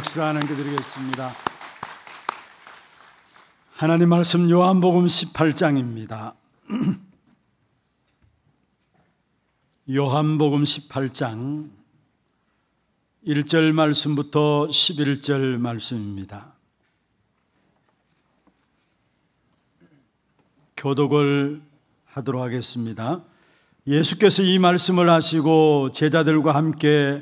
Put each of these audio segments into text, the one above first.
박수로 하나님께 드리겠습니다. 하나님 말씀 요한복음 18장입니다. 요한복음 18장 1절 말씀부터 11절 말씀입니다. 교독을 하도록 하겠습니다. 예수께서 이 말씀을 하시고 제자들과 함께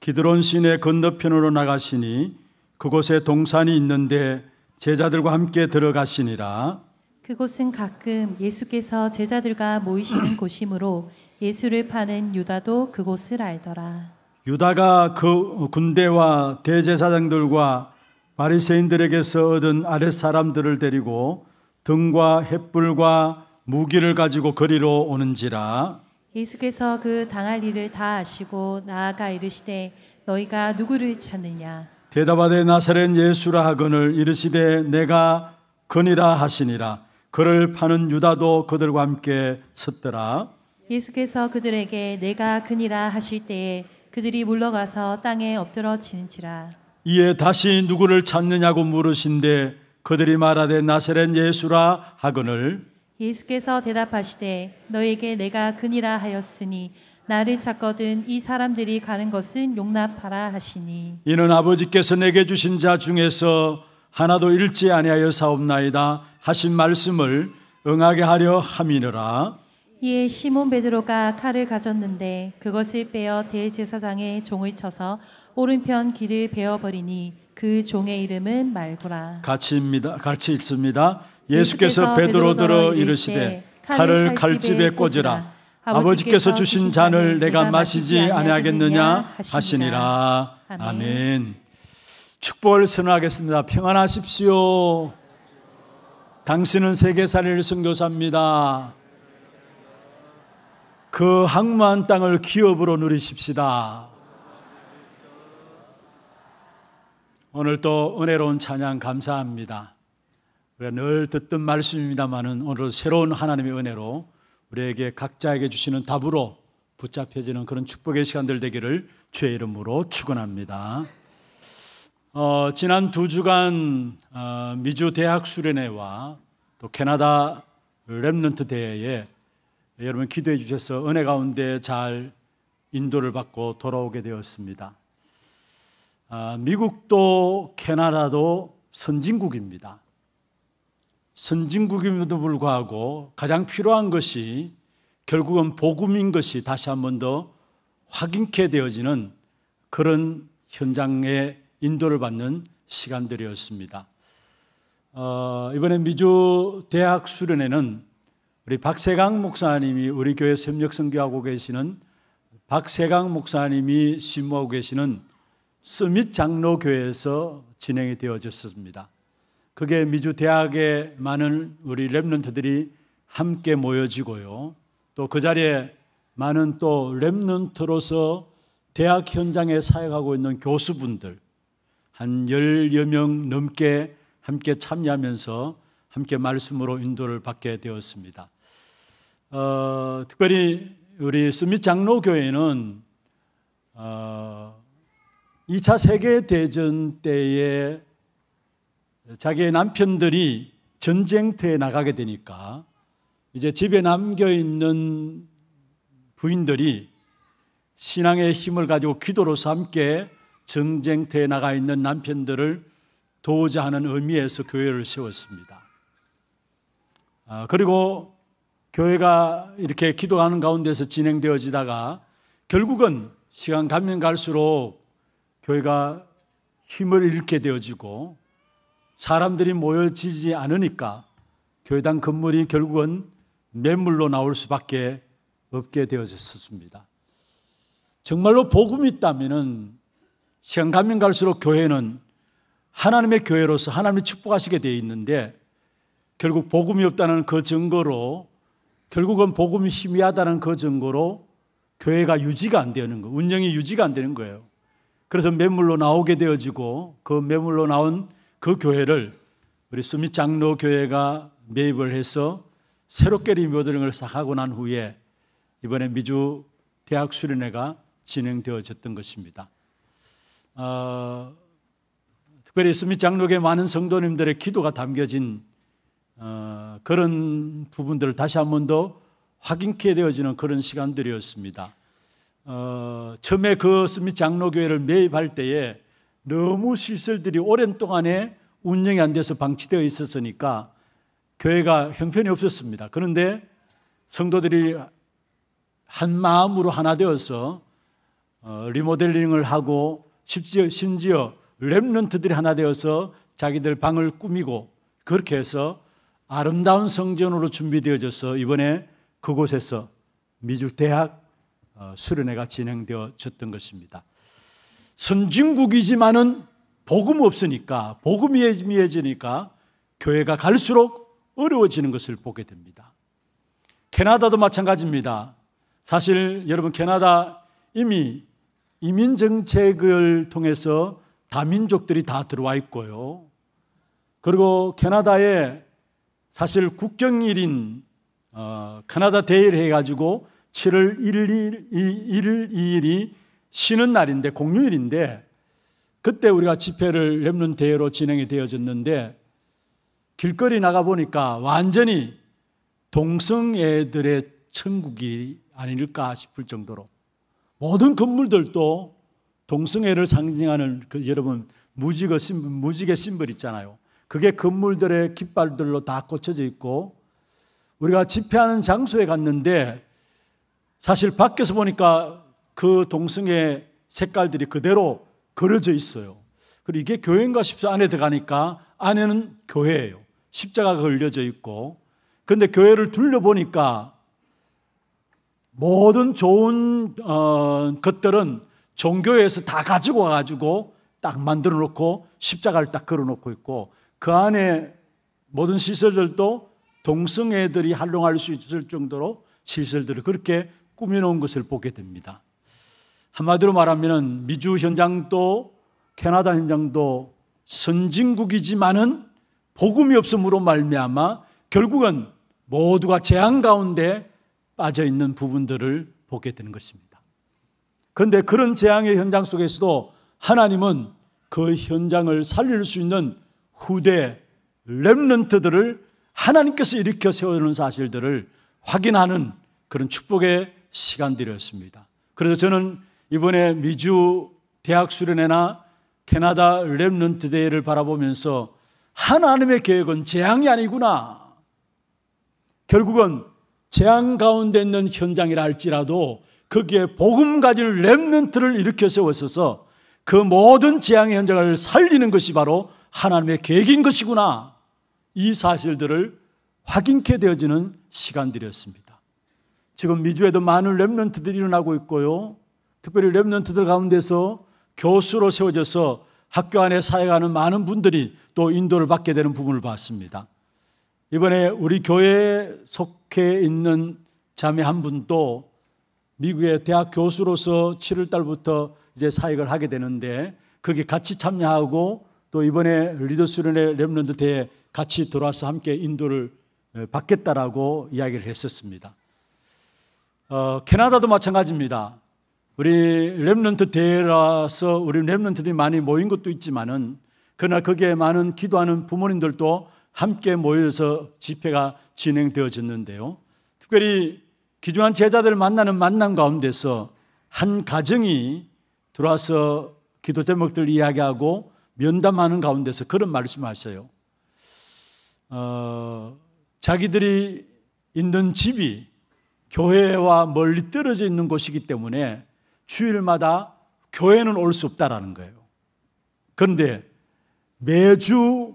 기드론 시내 건너편으로 나가시니 그곳에 동산이 있는데 제자들과 함께 들어가시니라. 그곳은 가끔 예수께서 제자들과 모이시는 곳이므로 예수를 파는 유다도 그곳을 알더라. 유다가 그 군대와 대제사장들과 바리새인들에게서 얻은 아랫 사람들을 데리고 등과 횃불과 무기를 가지고 거리로 오는지라 예수께서 그 당할 일을 다 아시고 나아가 이르시되 너희가 누구를 찾느냐 대답하되 나사렛 예수라 하거늘 이르시되 내가 거니라 하시니라 그를 파는 유다도 그들과 함께 섰더라 예수께서 그들에게 내가 그니라 하실 때에 그들이 물러가서 땅에 엎드러지는지라 이에 다시 누구를 찾느냐고 물으신데 그들이 말하되 나사렛 예수라 하거늘 예수께서 대답하시되 너에게 내가 그니라 하였으니 나를 찾거든 이 사람들이 가는 것은 용납하라 하시니 이는 아버지께서 내게 주신 자 중에서 하나도 잃지 아니하여 사옵나이다 하신 말씀을 응하게 하려 함이니라 이에 시몬 베드로가 칼을 가졌는데 그것을 빼어 대제사장의 종을 쳐서 오른편 귀를 베어 버리니 그 종의 이름은 말고라. 같이 입니다. 같이 읽습니다. 예수께서 베드로 들어 이르시되 칼을 칼집에 꽂으라. 아버지께서 주신 잔을 내가 마시지 아니하겠느냐 하시니라. 아멘. 축복을 선언하겠습니다. 평안하십시오. 당신은 세계사를 선교사입니다. 그 항만 땅을 기업으로 누리십시다. 오늘 또 은혜로운 찬양 감사합니다. 우리가 늘 듣던 말씀입니다만은 오늘 새로운 하나님의 은혜로 우리에게 각자에게 주시는 답으로 붙잡혀지는 그런 축복의 시간들 되기를 주의 이름으로 축원합니다. 어, 지난 두 주간 어, 미주 대학 수련회와 또 캐나다 랩런트 대회에 여러분 기도해 주셔서 은혜 가운데 잘 인도를 받고 돌아오게 되었습니다. 아, 미국도 캐나다도 선진국입니다. 선진국임에도 불구하고 가장 필요한 것이 결국은 복음인 것이 다시 한 번 더 확인케 되어지는 그런 현장의 인도를 받는 시간들이었습니다. 어, 이번에 미주 대학 수련회는 우리 박세강 목사님이 우리 교회 협력 선교하고 계시는 박세강 목사님이 심무하고 계시는 스밋 장로교회에서 진행이 되어졌습니다. 그게 미주 대학의 많은 우리 랩런트들이 함께 모여지고요. 또 그 자리에 많은 또 랩런트로서 대학 현장에 사역하고 있는 교수분들 한1여명 넘게 함께 참여하면서 함께 말씀으로 인도를 받게 되었습니다. 어, 특별히 우리 스미 장로교회는 어, 2차 세계대전 때에 자기의 남편들이 전쟁터에 나가게 되니까 이제 집에 남겨있는 부인들이 신앙의 힘을 가지고 기도로서 함께 전쟁터에 나가 있는 남편들을 도우자 하는 의미에서 교회를 세웠습니다. 아, 그리고 교회가 이렇게 기도하는 가운데서 진행되어지다가 결국은 시간 가면 갈수록 교회가 힘을 잃게 되어지고 사람들이 모여지지 않으니까 교회당 건물이 결국은 매물로 나올 수밖에 없게 되어졌습니다. 정말로 복음이 있다면 시간 가면 갈수록 교회는 하나님의 교회로서 하나님이 축복하시게 되어 있는데 결국 복음이 없다는 그 증거로 결국은 복음이 희미하다는 그 증거로 교회가 유지가 안 되는 거, 운영이 유지가 안 되는 거예요. 그래서 매물로 나오게 되어지고 그 매물로 나온 그 교회를 우리 스미 장로 교회가 매입을 해서 새롭게 리모델링을 시작 하고 난 후에 이번에 미주 대학 수련회가 진행되어졌던 것입니다. 어, 특별히 스미 장로교 많은 성도님들의 기도가 담겨진 어, 그런 부분들을 다시 한 번 더 확인케 되어지는 그런 시간들이었습니다. 어, 처음에 그 스미 장로교회를 매입할 때에 너무 시설들이 오랜 동안에 운영이 안 돼서 방치되어 있었으니까 교회가 형편이 없었습니다. 그런데 성도들이 한 마음으로 하나 되어서 어, 리모델링을 하고 심지어, 심지어 랩런트들이 하나 되어서 자기들 방을 꾸미고 그렇게 해서 아름다운 성전으로 준비되어져서 이번에 그곳에서 미주 대학 어, 수련회가 진행되어졌던 것입니다. 선진국이지만은 복음 없으니까 복음이 미해지니까 교회가 갈수록 어려워지는 것을 보게 됩니다. 캐나다도 마찬가지입니다. 사실 여러분 캐나다 이미 이민 정책을 통해서 다민족들이 다 들어와 있고요. 그리고 캐나다에 사실 국경일인 어, 캐나다 대회를 해가지고 7월 1일, 1일 2일이 쉬는 날인데 공휴일인데 그때 우리가 집회를 랩는 대회로 진행이 되어졌는데 길거리 나가 보니까 완전히 동성애들의 천국이 아닐까 싶을 정도로 모든 건물들도 동성애를 상징하는 그 여러분 무지개 심벌, 무지개 심벌 있잖아요. 그게 건물들의 깃발들로 다 꽂혀져 있고 우리가 집회하는 장소에 갔는데 사실 밖에서 보니까 그동성애 색깔들이 그대로 그려져 있어요. 그리고 이게 교회인가 싶어 안에 들어가니까 안에는 교회예요. 십자가가 걸려져 있고. 근데 교회를 둘러보니까 모든 좋은 어, 것들은 종교에서 다 가지고 와가지고 딱 만들어 놓고 십자가를 딱 걸어 놓고 있고 그 안에 모든 시설들도 동성애들이 활용할 수 있을 정도로 시설들을 그렇게 꾸며놓은 것을 보게 됩니다. 한마디로 말하면 미주 현장도 캐나다 현장도 선진국이지만은 복음이 없음으로 말미암아 결국은 모두가 재앙 가운데 빠져 있는 부분들을 보게 되는 것입니다. 그런데 그런 재앙의 현장 속에서도 하나님은 그 현장을 살릴 수 있는 후대 렘넌트들을 하나님께서 일으켜 세우는 사실들을 확인하는 그런 축복의 시간 들였습니다. 그래서 저는 이번에 미주 대학 수련회나 캐나다 랩런트 대회를 바라보면서 하나님의 계획은 재앙이 아니구나. 결국은 재앙 가운데 있는 현장이라 할지라도 거기에 복음 가질 랩런트를 일으켜 세웠어서 그 모든 재앙의 현장을 살리는 것이 바로 하나님의 계획인 것이구나. 이 사실들을 확인케 되어지는 시간들이었습니다. 지금 미주에도 많은 랩런트들이 일어나고 있고요. 특별히 랩런트들 가운데서 교수로 세워져서 학교 안에 사역하는 많은 분들이 또 인도를 받게 되는 부분을 봤습니다. 이번에 우리 교회에 속해 있는 자매 한 분도 미국의 대학 교수로서 7월 달부터 이제 사역을 하게 되는데 거기 같이 참여하고 또 이번에 리더 수련회 랩런드 대에 같이 돌아서 함께 인도를 받겠다라고 이야기를 했었습니다. 어, 캐나다도 마찬가지입니다. 우리 랩런트 대회라서 우리 랩런트들이 많이 모인 것도 있지만은 그러나 거기에 많은 기도하는 부모님들도 함께 모여서 집회가 진행되어졌는데요. 특별히 기중한 제자들을 만나는 만남 가운데서 한 가정이 들어와서 기도 제목들 이야기하고 면담하는 가운데서 그런 말씀하셔요. 어, 자기들이 있는 집이 교회와 멀리 떨어져 있는 곳이기 때문에 주일마다 교회는 올 수 없다라는 거예요. 그런데 매주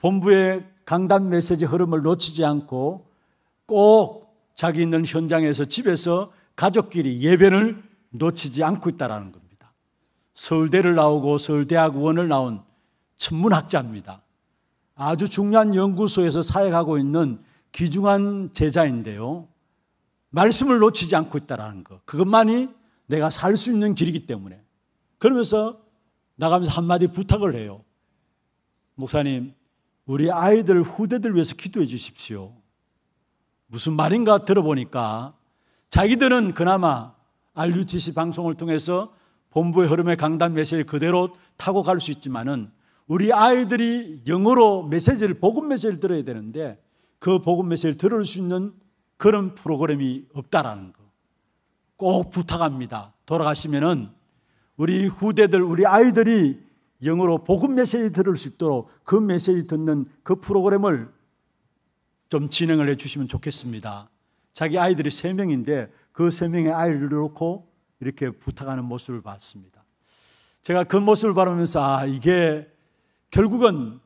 본부의 강단 메시지 흐름을 놓치지 않고 꼭 자기 있는 현장에서 집에서 가족끼리 예배를 놓치지 않고 있다라는 겁니다. 서울대를 나오고 서울대학원을 나온 천문학자입니다. 아주 중요한 연구소에서 사역하고 있는 귀중한 제자인데요. 말씀을 놓치지 않고 있다라는 것. 그것만이 내가 살 수 있는 길이기 때문에. 그러면서 나가면서 한마디 부탁을 해요. 목사님, 우리 아이들 후대들 위해서 기도해 주십시오. 무슨 말인가 들어보니까 자기들은 그나마 RUTC 방송을 통해서 본부의 흐름의 강단 메시지 그대로 타고 갈 수 있지만은 우리 아이들이 영어로 메시지를 복음 메시지를 들어야 되는데 그 복음 메시지를 들을 수 있는 그런 프로그램이 없다라는 거. 꼭 부탁합니다. 돌아가시면은 우리 후대들, 우리 아이들이 영어로 복음 메시지 들을 수 있도록 그 메시지 듣는 그 프로그램을 좀 진행을 해 주시면 좋겠습니다. 자기 아이들이 세 명인데 그 세 명의 아이를 놓고 이렇게 부탁하는 모습을 봤습니다. 제가 그 모습을 바라면서 아, 이게 결국은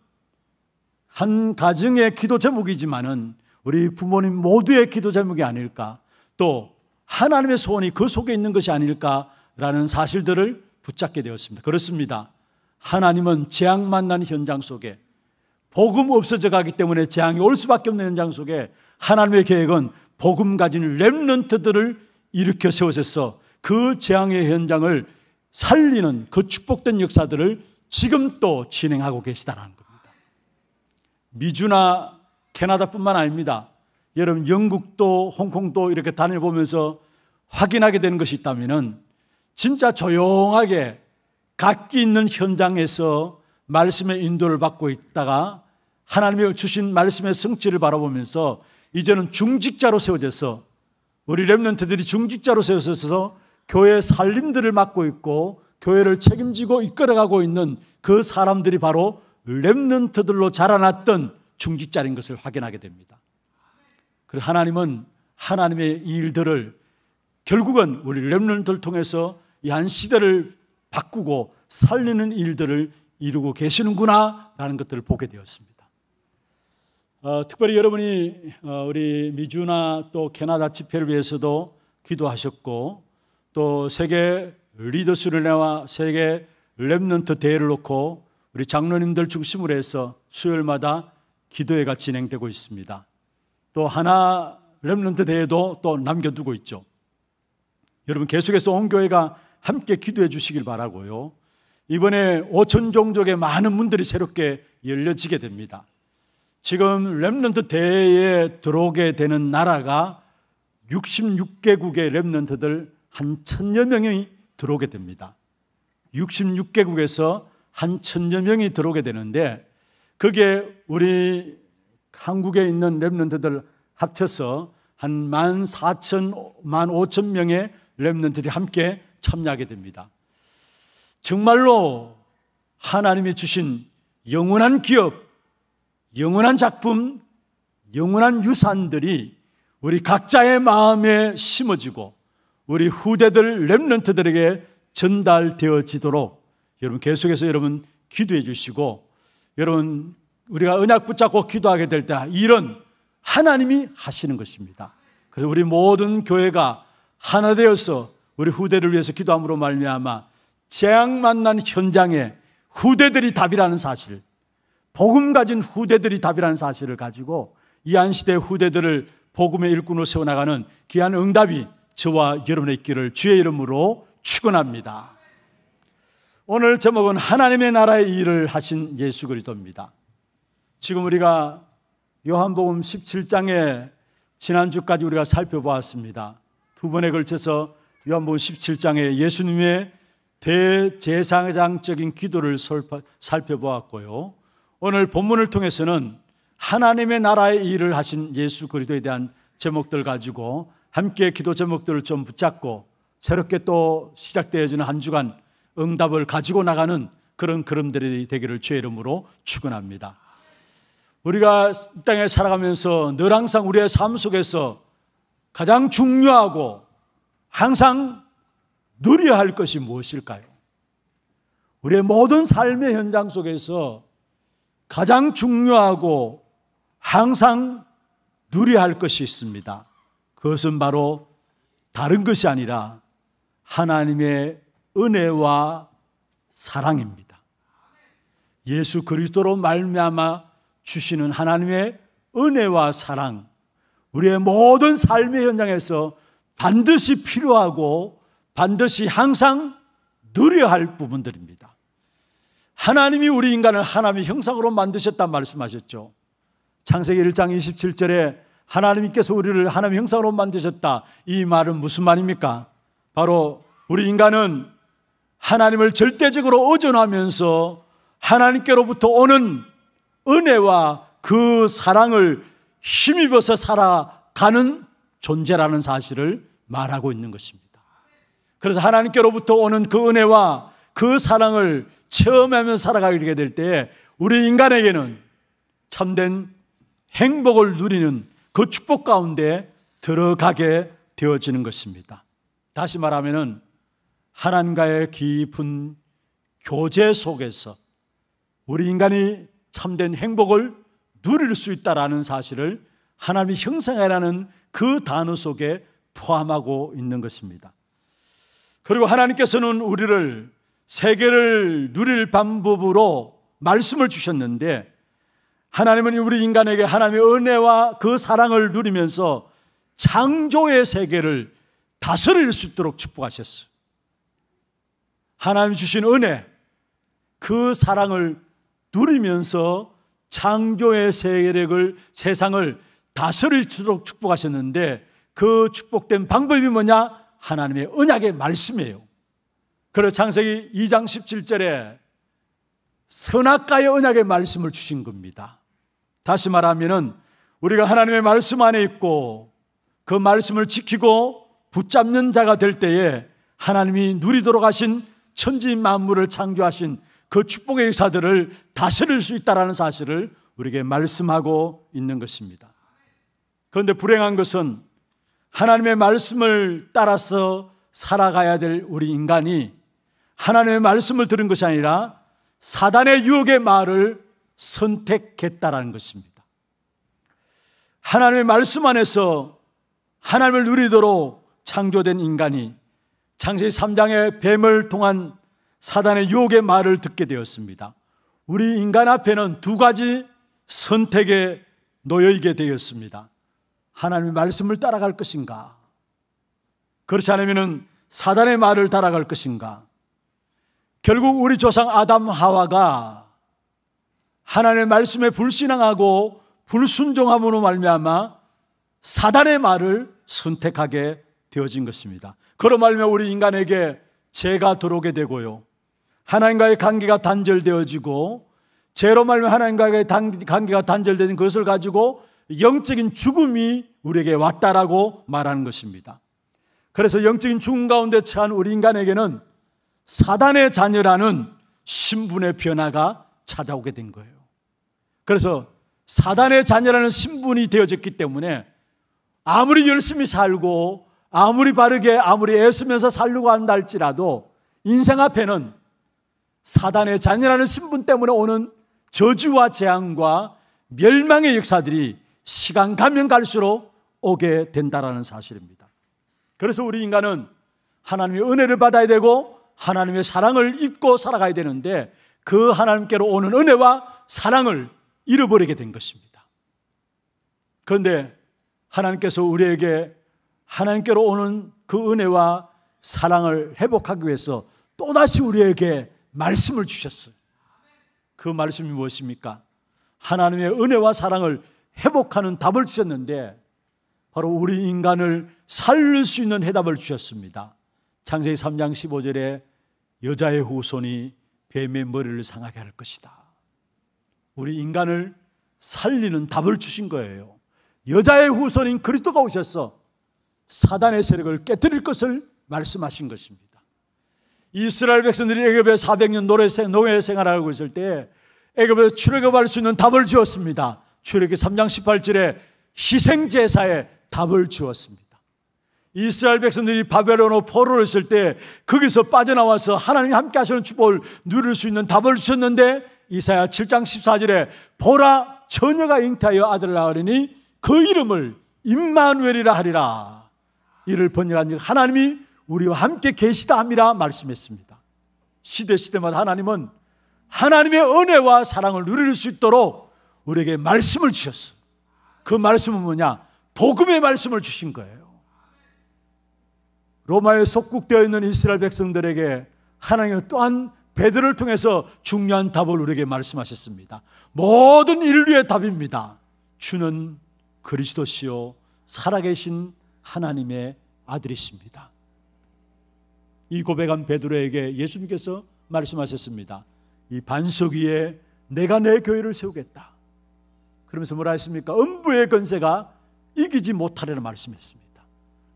한 가정의 기도 제목이지만은 우리 부모님 모두의 기도 제목이 아닐까 또 하나님의 소원이 그 속에 있는 것이 아닐까라는 사실들을 붙잡게 되었습니다. 그렇습니다. 하나님은 재앙 만난 현장 속에 복음 없어져 가기 때문에 재앙이 올 수밖에 없는 현장 속에 하나님의 계획은 복음 가진 렘넌트들을 일으켜 세우셔서 그 재앙의 현장을 살리는 그 축복된 역사들을 지금 또 진행하고 계시다는 겁니다. 미주나 캐나다뿐만 아닙니다. 여러분 영국도 홍콩도 이렇게 다녀보면서 확인하게 되는 것이 있다면은 진짜 조용하게 각기 있는 현장에서 말씀의 인도를 받고 있다가 하나님이 주신 말씀의 성취를 바라보면서 이제는 중직자로 세워져서 우리 랩런트들이 중직자로 세워져서 교회 살림들을 맡고 있고 교회를 책임지고 이끌어가고 있는 그 사람들이 바로 랩런트들로 자라났던 중직자인 것을 확인하게 됩니다. 그래서 하나님은 하나님의 일들을 결국은 우리 렘런들 통해서 이 한 시대를 바꾸고 살리는 일들을 이루고 계시는구나라는 것들을 보게 되었습니다. 어, 특별히 여러분이 어, 우리 미주나 또 캐나다 집회를 위해서도 기도하셨고 또 세계 리더스르네와 세계 랩넌트 대회를 놓고 우리 장로님들 중심으로 해서 수요일마다 기도회가 진행되고 있습니다. 또 하나 렘런트 대회도 또 남겨두고 있죠. 여러분 계속해서 온 교회가 함께 기도해 주시길 바라고요. 이번에 5천 종족의 많은 문들이 새롭게 열려지게 됩니다. 지금 렘넌트 대회에 들어오게 되는 나라가 66개국의 렘넌트들 한 천여 명이 들어오게 됩니다. 66개국에서 한 천여 명이 들어오게 되는데 그게 우리 한국에 있는 랩런트들 합쳐서 한 14,000, 15,000 명의 랩런트들이 함께 참여하게 됩니다. 정말로 하나님이 주신 영원한 기업, 영원한 작품, 영원한 유산들이 우리 각자의 마음에 심어지고 우리 후대들 랩런트들에게 전달되어지도록 여러분 계속해서 여러분 기도해 주시고 여러분, 우리가 은약 붙잡고 기도하게 될 때 이런 하나님이 하시는 것입니다. 그래서 우리 모든 교회가 하나 되어서 우리 후대를 위해서 기도함으로 말미암아 재앙 만난 현장에 후대들이 답이라는 사실, 복음 가진 후대들이 답이라는 사실을 가지고 이 한 시대 후대들을 복음의 일꾼으로 세워나가는 귀한 응답이 저와 여러분의 있기 주의 이름으로 축원합니다. 오늘 제목은 하나님의 나라의 일을 하신 예수 그리스도입니다. 지금 우리가 요한복음 17장에 지난주까지 우리가 살펴보았습니다. 두 번에 걸쳐서 요한복음 17장에 예수님의 대제사장적인 기도를 살펴보았고요. 오늘 본문을 통해서는 하나님의 나라의 일을 하신 예수 그리스도에 대한 제목들 가지고 함께 기도 제목들을 좀 붙잡고 새롭게 또 시작되어지는 한 주간 응답을 가지고 나가는 그런 그음들이 되기를 주의 이름으로 축원합니다. 우리가 땅에 살아가면서 늘 항상 우리의 삶 속에서 가장 중요하고 항상 누려야 할 것이 무엇일까요? 우리의 모든 삶의 현장 속에서 가장 중요하고 항상 누려야 할 것이 있습니다. 그것은 바로 다른 것이 아니라 하나님의 은혜와 사랑입니다. 예수 그리스도로 말미암아 주시는 하나님의 은혜와 사랑, 우리의 모든 삶의 현장에서 반드시 필요하고 반드시 항상 누려야 할 부분들입니다. 하나님이 우리 인간을 하나님의 형상으로 만드셨단 말씀하셨죠. 창세기 1장 27절에 하나님께서 우리를 하나님의 형상으로 만드셨다. 이 말은 무슨 말입니까? 바로 우리 인간은 하나님을 절대적으로 의존하면서 하나님께로부터 오는 은혜와 그 사랑을 힘입어서 살아가는 존재라는 사실을 말하고 있는 것입니다. 그래서 하나님께로부터 오는 그 은혜와 그 사랑을 체험하며 살아가게 될때 우리 인간에게는 참된 행복을 누리는 그 축복 가운데 들어가게 되어지는 것입니다. 다시 말하면은 하나님과의 깊은 교제 속에서 우리 인간이 참된 행복을 누릴 수 있다라는 사실을 하나님의 형상이라는 그 단어 속에 포함하고 있는 것입니다. 그리고 하나님께서는 우리를 세계를 누릴 방법으로 말씀을 주셨는데 하나님은 우리 인간에게 하나님의 은혜와 그 사랑을 누리면서 창조의 세계를 다스릴 수 있도록 축복하셨어요. 하나님 주신 은혜, 그 사랑을 누리면서 창조의 세계력을 세상을 다스릴수록 축복하셨는데 그 축복된 방법이 뭐냐? 하나님의 은약의 말씀이에요. 그래 창세기 2장 17절에 선악과의 언약의 말씀을 주신 겁니다. 다시 말하면은 우리가 하나님의 말씀 안에 있고 그 말씀을 지키고 붙잡는 자가 될 때에 하나님이 누리도록 하신 천지 만물을 창조하신 그 축복의 의사들을 다스릴 수 있다라는 사실을 우리에게 말씀하고 있는 것입니다. 그런데 불행한 것은 하나님의 말씀을 따라서 살아가야 될 우리 인간이 하나님의 말씀을 들은 것이 아니라 사단의 유혹의 말을 선택했다라는 것입니다. 하나님의 말씀 안에서 하나님을 누리도록 창조된 인간이 창세 3장의 뱀을 통한 사단의 유혹의 말을 듣게 되었습니다. 우리 인간 앞에는 두 가지 선택에 놓여있게 되었습니다. 하나님의 말씀을 따라갈 것인가? 그렇지 않으면 사단의 말을 따라갈 것인가? 결국 우리 조상 아담 하와가 하나님의 말씀에 불신앙하고 불순종함으로 말미암아 사단의 말을 선택하게 되어진 것입니다. 그로 말며 우리 인간에게 죄가 들어오게 되고요. 하나님과의 관계가 단절되어지고 죄로 말며 하나님과의 관계가 단절되는 것을 가지고 영적인 죽음이 우리에게 왔다라고 말하는 것입니다. 그래서 영적인 죽음 가운데 처한 우리 인간에게는 사단의 자녀라는 신분의 변화가 찾아오게 된 거예요. 그래서 사단의 자녀라는 신분이 되어졌기 때문에 아무리 열심히 살고 아무리 바르게 아무리 애쓰면서 살려고 한다 할지라도 인생 앞에는 사단의 잔인하는 신분 때문에 오는 저주와 재앙과 멸망의 역사들이 시간 가면 갈수록 오게 된다라는 사실입니다. 그래서 우리 인간은 하나님의 은혜를 받아야 되고 하나님의 사랑을 입고 살아가야 되는데 그 하나님께로 오는 은혜와 사랑을 잃어버리게 된 것입니다. 그런데 하나님께서 우리에게 하나님께로 오는 그 은혜와 사랑을 회복하기 위해서 또다시 우리에게 말씀을 주셨어요. 그 말씀이 무엇입니까? 하나님의 은혜와 사랑을 회복하는 답을 주셨는데 바로 우리 인간을 살릴 수 있는 해답을 주셨습니다. 창세기 3장 15절에 여자의 후손이 뱀의 머리를 상하게 할 것이다. 우리 인간을 살리는 답을 주신 거예요. 여자의 후손인 그리스도가 오셔서 사단의 세력을 깨뜨릴 것을 말씀하신 것입니다. 이스라엘 백성들이 애굽의 400년 노예 생활을 하고 있을 때 애굽에서 출애굽할 수 있는 답을 주었습니다. 출애굽 3장 18절에 희생 제사에 답을 주었습니다. 이스라엘 백성들이 바벨론으로 포로를 했을 때 거기서 빠져나와서 하나님이 함께 하시는 축복을 누릴 수 있는 답을 주셨는데 이사야 7장 14절에 보라 처녀가 잉태하여 아들을 낳으리니 그 이름을 임마누엘이라 하리라 이를 번역한 즉 하나님이 우리와 함께 계시다 함이라 말씀했습니다. 시대 시대마다 하나님은 하나님의 은혜와 사랑을 누릴 수 있도록 우리에게 말씀을 주셨어. 그 말씀은 뭐냐? 복음의 말씀을 주신 거예요. 로마에 속국되어 있는 이스라엘 백성들에게 하나님은 또한 베드를 통해서 중요한 답을 우리에게 말씀하셨습니다. 모든 인류의 답입니다. 주는 그리스도시요 살아계신 하나님의 아들이십니다. 이 고백한 베드로에게 예수님께서 말씀하셨습니다. 이 반석 위에 내가 내 교회를 세우겠다. 그러면서 뭐라 했습니까? 음부의 권세가 이기지 못하리라 말씀했습니다.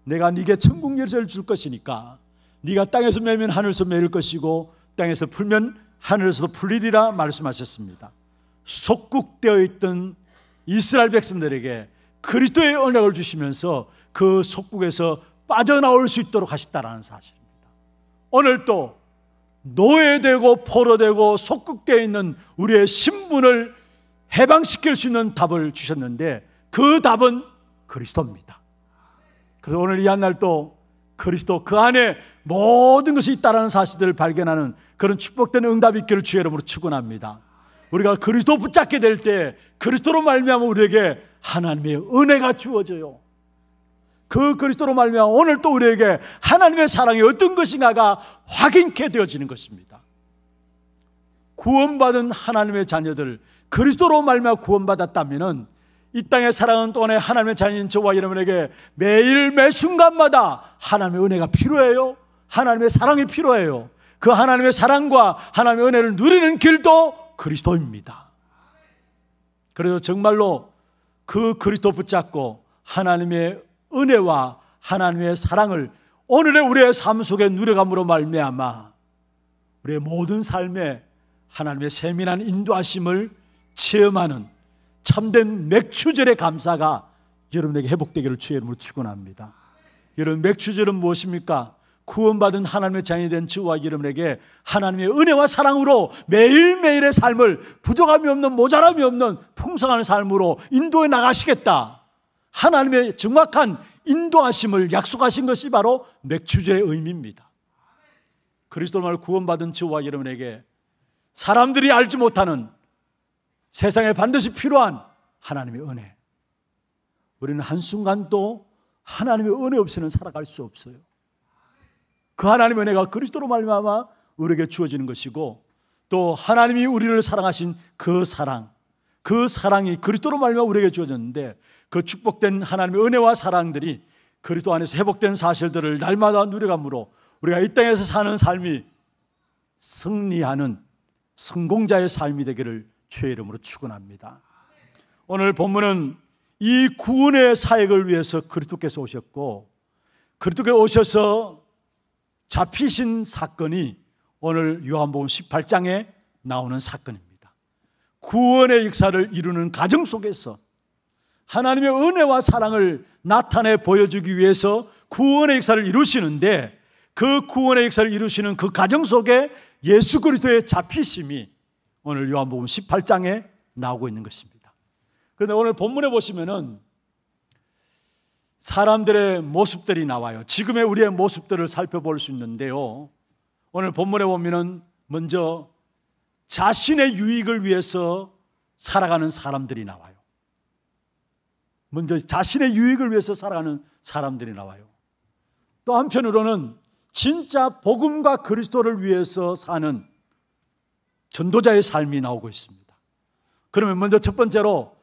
내가 네게 천국 열쇠를 줄 것이니까 네가 땅에서 매면 하늘에서 매일 것이고 땅에서 풀면 하늘에서도 풀리리라 말씀하셨습니다. 속국되어 있던 이스라엘 백성들에게 그리스도의 언약을 주시면서 그 속국에서 빠져나올 수 있도록 하셨다라는 사실입니다. 오늘 또 노예되고 포로되고 속국되어 있는 우리의 신분을 해방시킬 수 있는 답을 주셨는데 그 답은 그리스도입니다. 그래서 오늘 이 한날 또 그리스도 그 안에 모든 것이 있다라는 사실들을 발견하는 그런 축복된 응답이 있기를 주의 이름으로 축원합니다. 우리가 그리스도 붙잡게 될 때 그리스도로 말미암아 우리에게 하나님의 은혜가 주어져요. 그 그리스도로 말미암아 오늘 또 우리에게 하나님의 사랑이 어떤 것인가가 확인케 되어지는 것입니다. 구원받은 하나님의 자녀들 그리스도로 말미암아 구원받았다면은 이 땅에 살아가는 동안에 하나님의 자녀인 저와 여러분에게 매일 매 순간마다 하나님의 은혜가 필요해요. 하나님의 사랑이 필요해요. 그 하나님의 사랑과 하나님의 은혜를 누리는 길도 그리스도입니다. 그래서 정말로 그 그리스도 붙잡고 하나님의 은혜와 하나님의 사랑을 오늘의 우리의 삶 속에 누려감으로 말미암아 우리의 모든 삶에 하나님의 세밀한 인도하심을 체험하는 참된 맥추절의 감사가 여러분에게 회복되기를 주의 이름으로 축원합니다. 여러분 맥추절은 무엇입니까? 구원받은 하나님의 자녀 된 저와 여러분에게 하나님의 은혜와 사랑으로 매일매일의 삶을 부족함이 없는 모자람이 없는 풍성한 삶으로 인도해 나가시겠다. 하나님의 정확한 인도하심을 약속하신 것이 바로 맥주제의 의미입니다. 그리스도말 구원받은 저와 여러분에게 사람들이 알지 못하는 세상에 반드시 필요한 하나님의 은혜. 우리는 한순간도 하나님의 은혜 없이는 살아갈 수 없어요. 그 하나님의 은혜가 그리스도로 말미암아 우리에게 주어지는 것이고 또 하나님이 우리를 사랑하신 그 사랑, 그 사랑이 그리스도로 말미암아 우리에게 주어졌는데 그 축복된 하나님의 은혜와 사랑들이 그리스도 안에서 회복된 사실들을 날마다 누려감으로 우리가 이 땅에서 사는 삶이 승리하는 성공자의 삶이 되기를 주의 이름으로 축원합니다. 오늘 본문은 이 구원의 사역을 위해서 그리스도께서 오셨고 그리스도께서 오셔서 잡히신 사건이 오늘 요한복음 18장에 나오는 사건입니다. 구원의 역사를 이루는 가정 속에서 하나님의 은혜와 사랑을 나타내 보여주기 위해서 구원의 역사를 이루시는데 그 구원의 역사를 이루시는 그 가정 속에 예수 그리스도의 잡히심이 오늘 요한복음 18장에 나오고 있는 것입니다. 그런데 오늘 본문에 보시면은 사람들의 모습들이 나와요. 지금의 우리의 모습들을 살펴볼 수 있는데요. 오늘 본문에 보면은 먼저 자신의 유익을 위해서 살아가는 사람들이 나와요. 먼저 자신의 유익을 위해서 살아가는 사람들이 나와요. 또 한편으로는 진짜 복음과 그리스도를 위해서 사는 전도자의 삶이 나오고 있습니다. 그러면 먼저 첫 번째로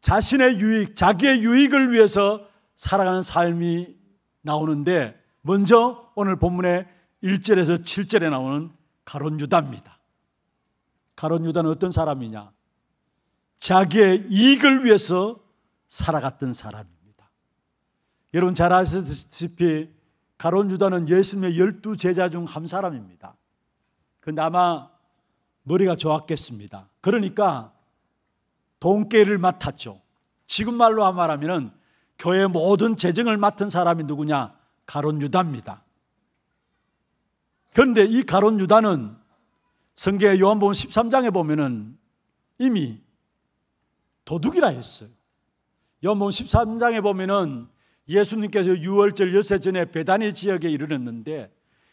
자신의 유익, 자기의 유익을 위해서 살아가는 삶이 나오는데 먼저 오늘 본문의 1절에서 7절에 나오는 가론 유다입니다. 가론 유다는 어떤 사람이냐? 자기의 이익을 위해서 살아갔던 사람입니다. 여러분 잘 아시다시피 가론 유다는 예수님의 열두 제자 중 한 사람입니다. 근데 아마 머리가 좋았겠습니다. 그러니까 돈깨를 맡았죠. 지금 말로 말하면 교회 모든 재정을 맡은 사람이 누구냐? 가론 유다입니다. 그런데 이 가론 유다는 성계 요한복음 13장에 보면은 이미 도둑이라 했어요. 연봉 13장에 보면은 예수님께서 6월절 여세 전에 베단의 지역에 이르렀는데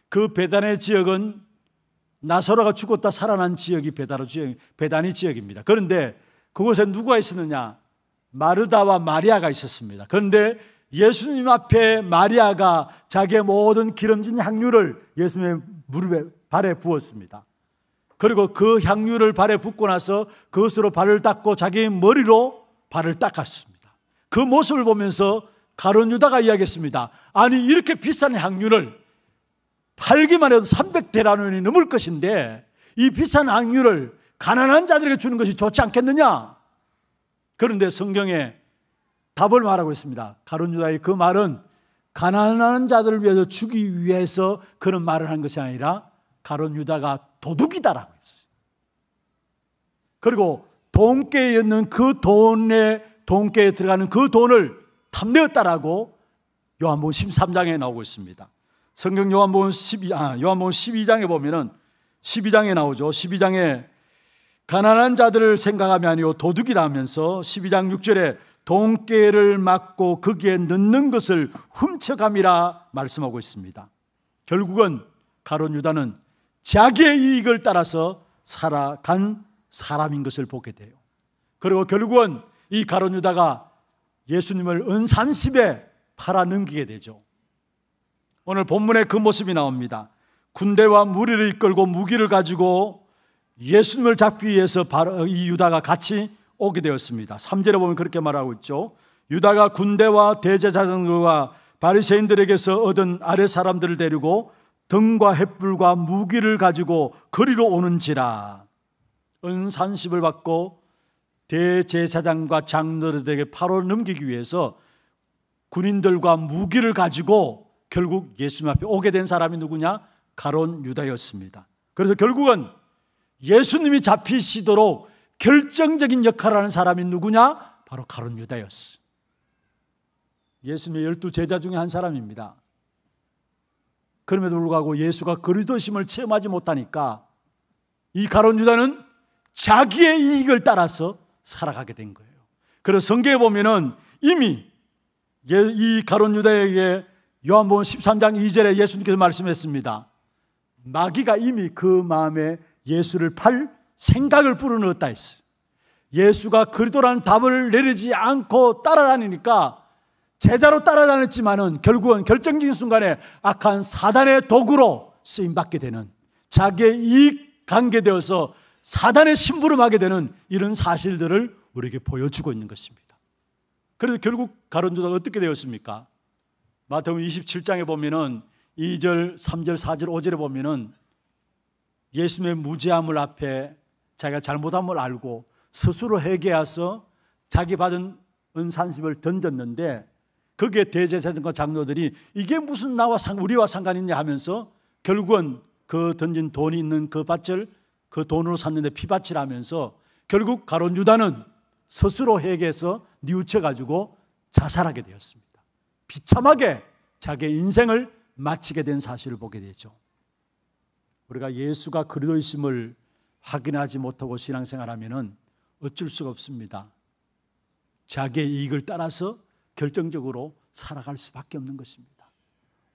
그 베단의 지역은 나사로가 죽었다 살아난 지역이 베다로 단의 지역입니다. 그런데 그곳에 누가 있었느냐? 마르다와 마리아가 있었습니다. 그런데 예수님 앞에 마리아가 자기의 모든 기름진 향유를 예수님의 무릎에 발에 부었습니다. 그리고 그 향유를 발에 붓고 나서 그것으로 발을 닦고 자기의 머리로 발을 닦았습니다. 그 모습을 보면서 가론 유다가 이야기했습니다. 아니 이렇게 비싼 향유를 팔기만 해도 300대란 원이 넘을 것인데 이 비싼 향유를 가난한 자들에게 주는 것이 좋지 않겠느냐? 그런데 성경에 답을 말하고 있습니다. 가론 유다의 그 말은 가난한 자들을 위해서 주기 위해서 그런 말을 한 것이 아니라 가론 유다가 도둑이다라고 했어요. 그리고 돈깨에 는그 돈의 돈깨에 들어가는 그 돈을 탐내었다라고 요한복음 13장에 나오고 있습니다. 성경 요한복음 12 아, 요한복음 12장에 보면은 12장에 나오죠. 12장에 가난한 자들을 생각하면 아니요 도둑이라면서 12장 6절에 돈깨를 막고 거기에 넣는 것을 훔쳐감이라 말씀하고 있습니다. 결국은 가론 유다는 자기의 이익을 따라서 살아간 사람인 것을 보게 돼요. 그리고 결국은 이 가론 유다가 예수님을 은삼십에 팔아넘기게 되죠. 오늘 본문에 그 모습이 나옵니다. 군대와 무리를 이끌고 무기를 가지고 예수님을 잡기 위해서 이 유다가 같이 오게 되었습니다. 3절에 보면 그렇게 말하고 있죠. 유다가 군대와 대제사장들과 바리새인들에게서 얻은 아래 사람들을 데리고 등과 횃불과 무기를 가지고 거리로 오는지라 은산십을 받고 대제사장과 장로들에게 바로 넘기기 위해서 군인들과 무기를 가지고 결국 예수님 앞에 오게 된 사람이 누구냐? 가론 유다였습니다. 그래서 결국은 예수님이 잡히시도록 결정적인 역할을 하는 사람이 누구냐? 바로 가론 유다였어. 예수님의 열두 제자 중에 한 사람입니다. 그럼에도 불구하고 예수가 그리스도심을 체험하지 못하니까 이 가론 유다는 자기의 이익을 따라서 살아가게 된 거예요. 그래서 성경에 보면은 이미 예, 이 가론 유다에게 요한복음 13장 2절에 예수님께서 말씀했습니다. 마귀가 이미 그 마음에 예수를 팔 생각을 불어넣었다 했어 예수가 그리도라는 답을 내리지 않고 따라다니니까 제자로 따라다녔지만은 결국은 결정적인 순간에 악한 사단의 도구로 쓰임 받게 되는 자기의 이익 관계되어서 사단의 심부름하게 되는 이런 사실들을 우리에게 보여주고 있는 것입니다. 그래서 결국 가론주다 어떻게 되었습니까? 마태복음 27장에 보면은 2절, 3절, 4절, 5절에 보면은 예수님의 무죄함을 앞에 자기가 잘못함을 알고 스스로 회개해서 자기 받은 은산십을 던졌는데 거기 대제사장과 장로들이 이게 무슨 나와 상, 우리와 상관있냐 하면서 결국은 그 던진 돈이 있는 그 밭을 그 돈으로 샀는데 피밭이라면서 결국 가론 유다는 스스로 회개해서 뉘우쳐 가지고 자살하게 되었습니다. 비참하게 자기 의 인생을 마치게 된 사실을 보게 되죠. 우리가 예수가 그리스도이심을 확인하지 못하고 신앙생활하면은 어쩔 수가 없습니다. 자기의 이익을 따라서 결정적으로 살아갈 수밖에 없는 것입니다.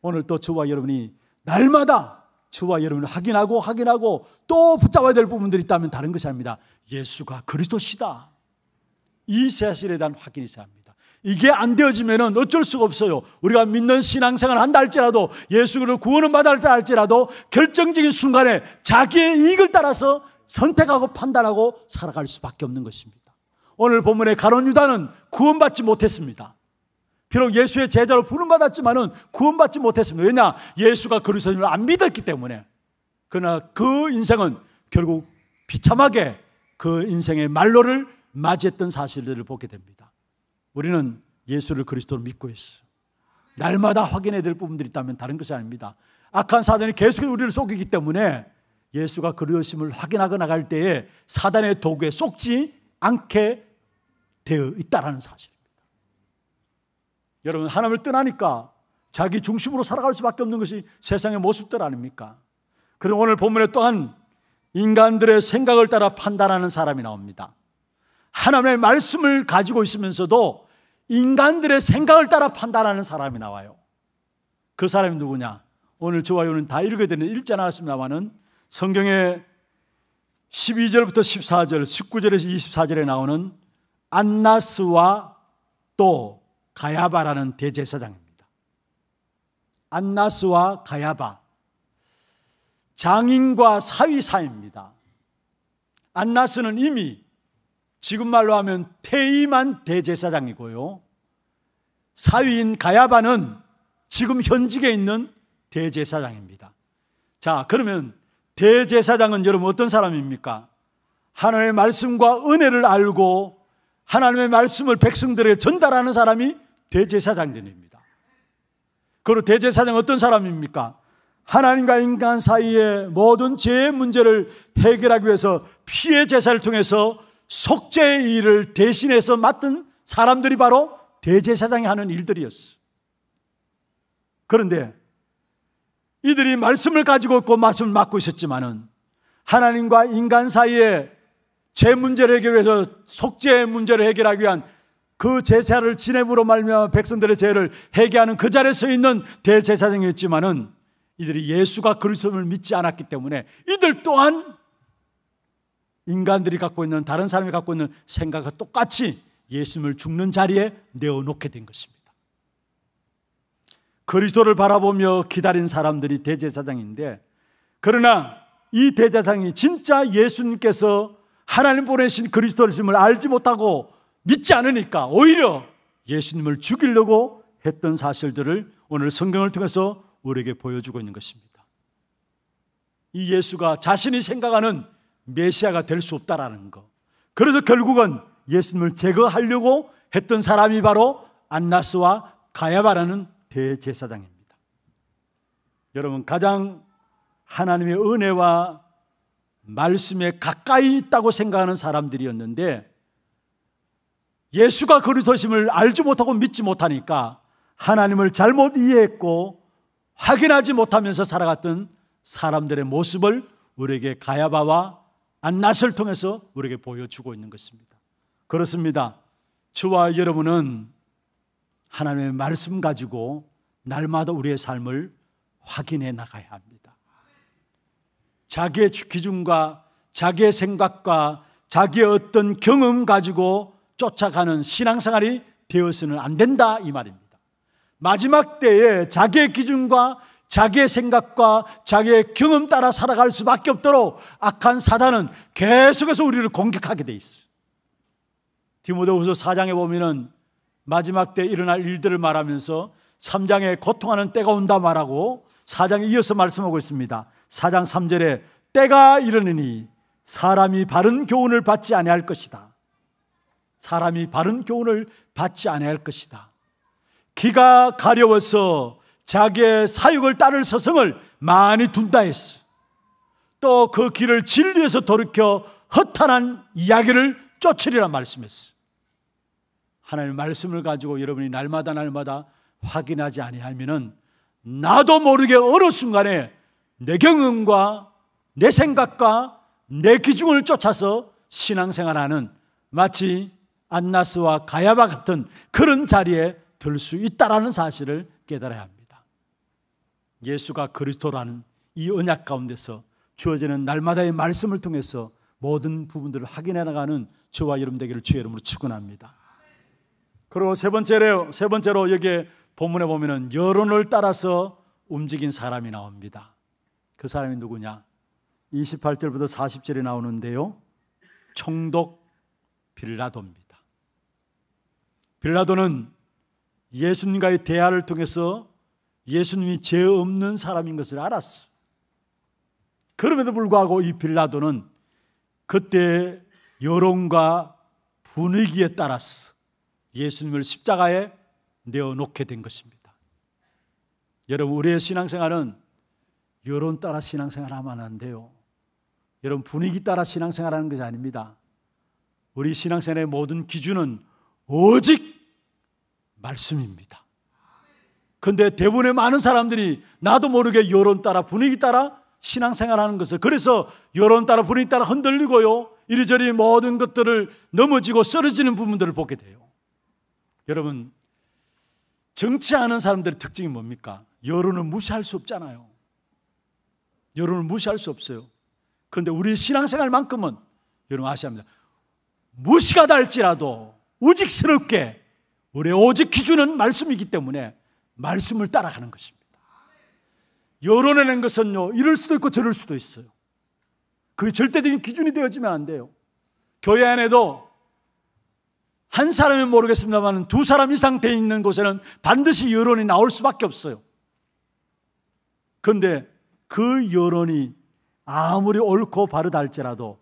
오늘 또 저와 여러분이 날마다 저와 여러분을 확인하고 확인하고 또 붙잡아야 될 부분들이 있다면 다른 것이 아닙니다. 예수가 그리스도시다. 이 사실에 대한 확인이 있어야 합니다. 이게 안 되어지면 어쩔 수가 없어요. 우리가 믿는 신앙생활 한다 할지라도 예수를 구원을 받았다 할지라도 결정적인 순간에 자기의 이익을 따라서 선택하고 판단하고 살아갈 수밖에 없는 것입니다. 오늘 본문의 가론 유다는 구원받지 못했습니다. 비록 예수의 제자로 부름받았지만은 구원받지 못했습니다. 왜냐? 예수가 그리스도인을 안 믿었기 때문에. 그러나 그 인생은 결국 비참하게 그 인생의 말로를 맞이했던 사실들을 보게 됩니다. 우리는 예수를 그리스도로 믿고 있어. 날마다 확인해야 될 부분들이 있다면 다른 것이 아닙니다. 악한 사단이 계속 우리를 속이기 때문에 예수가 그리스도심을 확인하고 나갈 때에 사단의 도구에 속지 않게 되어 있다라는 사실. 여러분 하나님을 떠나니까 자기 중심으로 살아갈 수밖에 없는 것이 세상의 모습들 아닙니까? 그리고 오늘 본문에 또한 인간들의 생각을 따라 판단하는 사람이 나옵니다. 하나님의 말씀을 가지고 있으면서도 인간들의 생각을 따라 판단하는 사람이 나와요. 그 사람이 누구냐? 오늘 저와 여러다 읽어야 되는 읽지 않았습니다만은 성경의 12절부터 14절, 19절에서 24절에 나오는 안나스와 또 가야바라는 대제사장입니다. 안나스와 가야바. 장인과 사위 사입니다 안나스는 이미 지금 말로 하면 퇴임한 대제사장이고요. 사위인 가야바는 지금 현직에 있는 대제사장입니다. 자, 그러면 대제사장은 여러분 어떤 사람입니까? 하나님의 말씀과 은혜를 알고 하나님의 말씀을 백성들에게 전달하는 사람이 대제사장들입니다. 그리고 대제사장 어떤 사람입니까? 하나님과 인간 사이의 모든 죄의 문제를 해결하기 위해서 피해 제사를 통해서 속죄의 일을 대신해서 맡은 사람들이 바로 대제사장이 하는 일들이었어. 그런데 이들이 말씀을 가지고 있고 말씀을 맡고 있었지만은 하나님과 인간 사이에 제 문제를 해결해서 위 속죄의 문제를 해결하기 위한 그 제사를 지냄으로 말미암아 백성들의 죄를 해결하는 그 자리에 서 있는 대제사장이었지만은 이들이 예수가 그리스도를 믿지 않았기 때문에 이들 또한 인간들이 갖고 있는 다른 사람이 갖고 있는 생각과 똑같이 예수님을 죽는 자리에 내어놓게 된 것입니다. 그리스도를 바라보며 기다린 사람들이 대제사장인데 그러나 이 대제사장이 진짜 예수님께서 하나님 보내신 그리스도이심을 알지 못하고 믿지 않으니까 오히려 예수님을 죽이려고 했던 사실들을 오늘 성경을 통해서 우리에게 보여주고 있는 것입니다. 이 예수가 자신이 생각하는 메시아가 될 수 없다라는 것. 그래서 결국은 예수님을 제거하려고 했던 사람이 바로 안나스와 가야바라는 대제사장입니다. 여러분 가장 하나님의 은혜와 말씀에 가까이 있다고 생각하는 사람들이었는데 예수가 그리스도심을 알지 못하고 믿지 못하니까 하나님을 잘못 이해했고 확인하지 못하면서 살아갔던 사람들의 모습을 우리에게 가야바와 안나스를 통해서 우리에게 보여주고 있는 것입니다. 그렇습니다. 저와 여러분은 하나님의 말씀 가지고 날마다 우리의 삶을 확인해 나가야 합니다. 자기의 기준과 자기의 생각과 자기의 어떤 경험 가지고 쫓아가는 신앙생활이 되어서는 안 된다 이 말입니다. 마지막 때에 자기의 기준과 자기의 생각과 자기의 경험 따라 살아갈 수밖에 없도록 악한 사단은 계속해서 우리를 공격하게 돼 있어. 디모데후서 4장에 보면은 마지막 때 일어날 일들을 말하면서 3장에 고통하는 때가 온다 말하고 4장에 이어서 말씀하고 있습니다. 4장 3절에 때가 이르느니 사람이 바른 교훈을 받지 아니할 것이다. 사람이 바른 교훈을 받지 아니할 것이다. 귀가 가려워서 자기의 사육을 따를 서성을 많이 둔다 했어. 또 그 길을 진리에서 돌이켜 허탄한 이야기를 쫓으리라 말씀했어. 하나님의 말씀을 가지고 여러분이 날마다 날마다 확인하지 아니하면은 나도 모르게 어느 순간에 내 경험과 내 생각과 내 기준을 쫓아서 신앙생활하는 마치 안나스와 가야바 같은 그런 자리에 들 수 있다라는 사실을 깨달아야 합니다. 예수가 그리스도라는 이 언약 가운데서 주어지는 날마다의 말씀을 통해서 모든 부분들을 확인해 나가는 저와 여러분 되기를 주의 이름으로 축원합니다. 그리고 세 번째로 세 번째로 여기 본문에 보면은 여론을 따라서 움직인 사람이 나옵니다. 그 사람이 누구냐? 28절부터 40절에 나오는데요. 총독 빌라도입니다. 빌라도는 예수님과의 대화를 통해서 예수님이 죄 없는 사람인 것을 알았어. 그럼에도 불구하고 이 빌라도는 그때 여론과 분위기에 따라서 예수님을 십자가에 내어놓게 된 것입니다. 여러분, 우리의 신앙생활은 여론 따라 신앙생활 하면 안 돼요. 여러분 분위기 따라 신앙생활 하는 것이 아닙니다. 우리 신앙생활의 모든 기준은 오직 말씀입니다. 근데 대부분의 많은 사람들이 나도 모르게 여론 따라 분위기 따라 신앙생활 하는 것을 그래서 여론 따라 분위기 따라 흔들리고요. 이리저리 모든 것들을 넘어지고 쓰러지는 부분들을 보게 돼요. 여러분 정치하는 사람들의 특징이 뭡니까? 여론을 무시할 수 없잖아요. 여러분을 무시할 수 없어요. 그런데 우리 신앙생활만큼은 여러분 아셔야 합니다. 무시가다 할지라도 우직스럽게 우리의 오직 기준은 말씀이기 때문에 말씀을 따라가는 것입니다. 여론해낸 것은요, 이럴 수도 있고 저럴 수도 있어요. 그게 절대적인 기준이 되어지면 안 돼요. 교회 안에도 한 사람은 모르겠습니다만 두 사람 이상 돼 있는 곳에는 반드시 여론이 나올 수밖에 없어요. 그런데 그 여론이 아무리 옳고 바르다 할지라도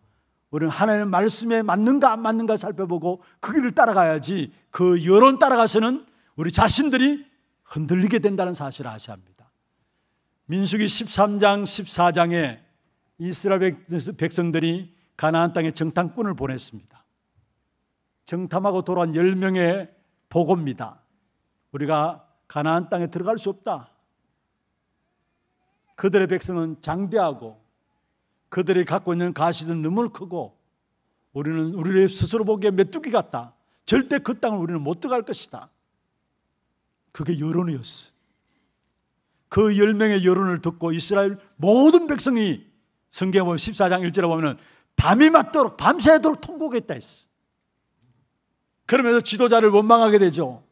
우리는 하나님의 말씀에 맞는가 안 맞는가 살펴보고 그 길을 따라가야지 그 여론 따라가서는 우리 자신들이 흔들리게 된다는 사실을 아셔야 합니다. 민숙이 13장 14장에 이스라엘 백성들이 가나안 땅에 정탐꾼을 보냈습니다. 정탐하고 돌아온 10명의 보고입니다. 우리가 가나안 땅에 들어갈 수 없다. 그들의 백성은 장대하고 그들이 갖고 있는 가시는 너무 크고 우리는 우리를 스스로 보기에 메뚜기 같다. 절대 그 땅을 우리는 못 들어갈 것이다. 그게 여론이었어. 그 10명의 여론을 듣고 이스라엘 모든 백성이 성경에 보면 14장 1절에 보면 밤이 맞도록 밤새도록 통곡했다 했어. 그러면서 지도자를 원망하게 되죠.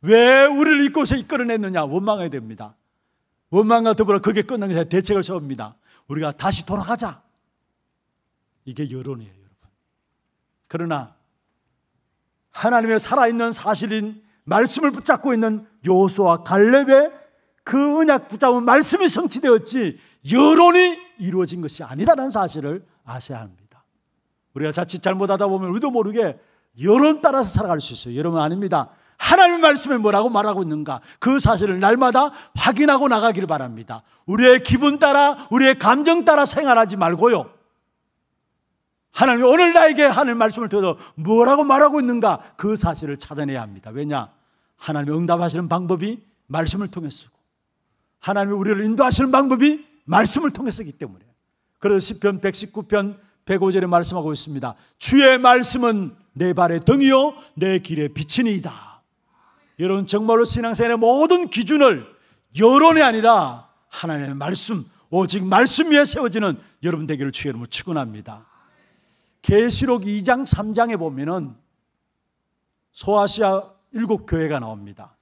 왜 우리를 이곳에 이끌어냈느냐? 원망하게 됩니다. 원망과 더불어 그게 끝난 것이 대책을 세웁니다. 우리가 다시 돌아가자. 이게 여론이에요, 여러분. 그러나 하나님의 살아있는 사실인 말씀을 붙잡고 있는 요소와 갈렙의 그 언약 붙잡은 말씀이 성취되었지 여론이 이루어진 것이 아니다라는 사실을 아셔야 합니다. 우리가 자칫 잘못하다 보면 우리도 모르게 여론 따라서 살아갈 수 있어요. 여러분 아닙니다. 하나님 말씀에 뭐라고 말하고 있는가 그 사실을 날마다 확인하고 나가기를 바랍니다. 우리의 기분 따라 우리의 감정 따라 생활하지 말고요. 하나님 오늘 나에게 하는 말씀을 통해서 뭐라고 말하고 있는가 그 사실을 찾아내야 합니다. 왜냐? 하나님 응답하시는 방법이 말씀을 통해서고 하나님이 우리를 인도하시는 방법이 말씀을 통해서기 때문에 그래서 시편 119편 105절에 말씀하고 있습니다. 주의 말씀은 내 발의 등이요 내 길의 빛이니이다. 여러분 정말로 신앙생활의 모든 기준을 여론이 아니라 하나님의 말씀, 오직 말씀 위에 세워지는 여러분 되기를 주의 이름으로 축원합니다. 계시록 2장 3장에 보면은 소아시아 일곱 교회가 나옵니다.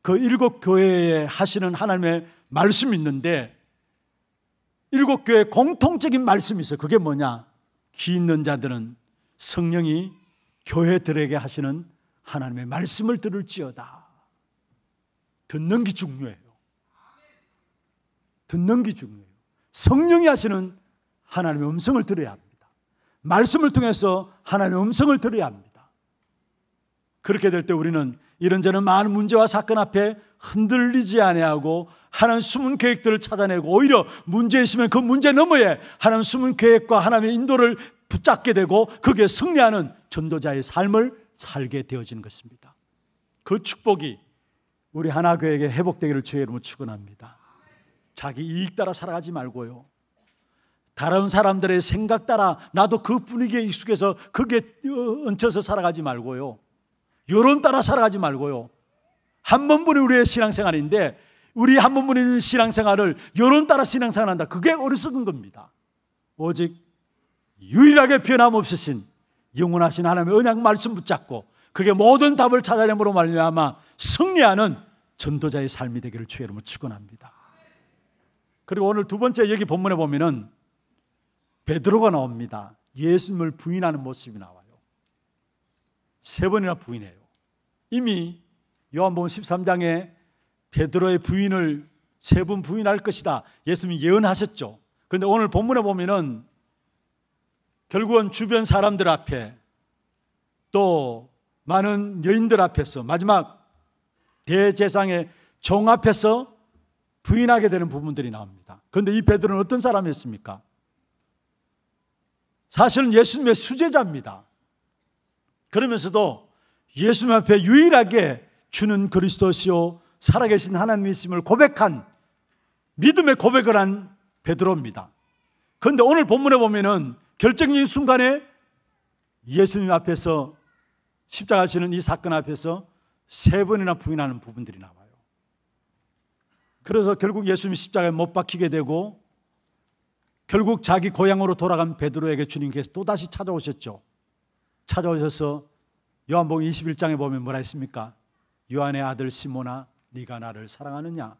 그 일곱 교회에 하시는 하나님의 말씀이 있는데 일곱 교회 공통적인 말씀이 있어요. 그게 뭐냐? 귀 있는 자들은 성령이 교회들에게 하시는 하나님의 말씀을 들을지어다. 듣는 게 중요해요. 듣는 게 중요해요. 성령이 하시는 하나님의 음성을 들어야 합니다. 말씀을 통해서 하나님의 음성을 들어야 합니다. 그렇게 될 때 우리는 이런저런 많은 문제와 사건 앞에 흔들리지 아니하고 하나님 숨은 계획들을 찾아내고 오히려 문제 있으면 그 문제 너머에 하나님 숨은 계획과 하나님의 인도를 붙잡게 되고 그게 승리하는 전도자의 삶을 살게 되어지는 것입니다. 그 축복이 우리 하나교회에게 회복되기를 주의 이름으로 축원합니다. 자기 이익 따라 살아가지 말고요. 다른 사람들의 생각 따라 나도 그 분위기에 익숙해서 그게 얹혀서 살아가지 말고요. 여론 따라 살아가지 말고요. 한 번뿐인 우리의 신앙생활인데 우리 한 번뿐인 신앙생활을 여론 따라 신앙생활한다. 그게 어리석은 겁니다. 오직 유일하게 변함없으신 영원하신 하나님의 언약 말씀 붙잡고 그게 모든 답을 찾아내므로 말미암아 승리하는 전도자의 삶이 되기를 주의 이름으로 축원합니다. 그리고 오늘 두 번째 여기 본문에 보면은 베드로가 나옵니다. 예수님을 부인하는 모습이 나와요. 세 번이나 부인해요. 이미 요한복음 13장에 베드로의 부인을 세 번 부인할 것이다. 예수님이 예언하셨죠. 그런데 오늘 본문에 보면은 결국은 주변 사람들 앞에 또 많은 여인들 앞에서 마지막 대제상의 종 앞에서 부인하게 되는 부분들이 나옵니다. 그런데 이 베드로는 어떤 사람이었습니까? 사실은 예수님의 수제자입니다. 그러면서도 예수님 앞에 유일하게 주는 그리스도시요 살아계신 하나님이심을 고백한 믿음의 고백을 한 베드로입니다. 그런데 오늘 본문에 보면은 결정적인 순간에 예수님 앞에서 십자가 시는이 사건 앞에서 세 번이나 부인하는 부분들이 나와요. 그래서 결국 예수님 십자가에 못 박히게 되고 결국 자기 고향으로 돌아간 베드로에게 주님께서 또다시 찾아오셨죠. 찾아오셔서 요한복음 21장에 보면 뭐라 했습니까? 요한의 아들 시모나 네가 나를 사랑하느냐?